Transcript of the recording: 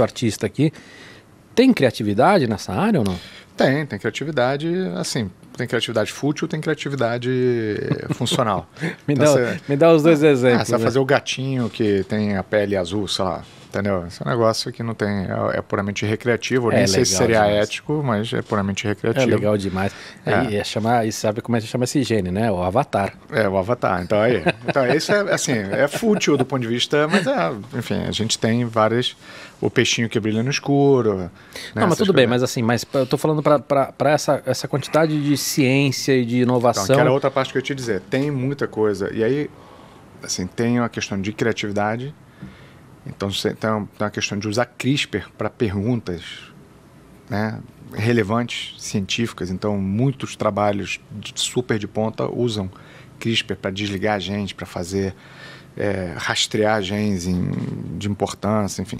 artista aqui. Tem criatividade nessa área ou não? Tem, tem criatividade, assim, tem criatividade fútil, tem criatividade funcional. me, então dá, me dá os dois exemplos. Ah, você né? vai fazer o gatinho que tem a pele azul, sei lá, entendeu? Esse é um negócio que não tem, é, é puramente recreativo, é nem sei se seria demais. ético, mas é puramente é recreativo. É legal demais. É. é. E, é chamar, e sabe como é que chama esse gene, né? O avatar. É, o avatar. Então aí, então isso é assim, é fútil do ponto de vista, mas enfim, a gente tem várias o peixinho que brilha no escuro. Né? Não, mas tudo bem, mas assim, mas eu tô falando para essa, essa quantidade de ciência e de inovação. Então, que era outra parte que eu te dizer, tem muita coisa. E aí, assim, tem a questão de criatividade, então, você tem uma questão de usar CRISPR para perguntas né, relevantes, científicas. Então, muitos trabalhos super de ponta usam CRISPR para desligar genes, para fazer é, rastrear genes em, de importância, enfim.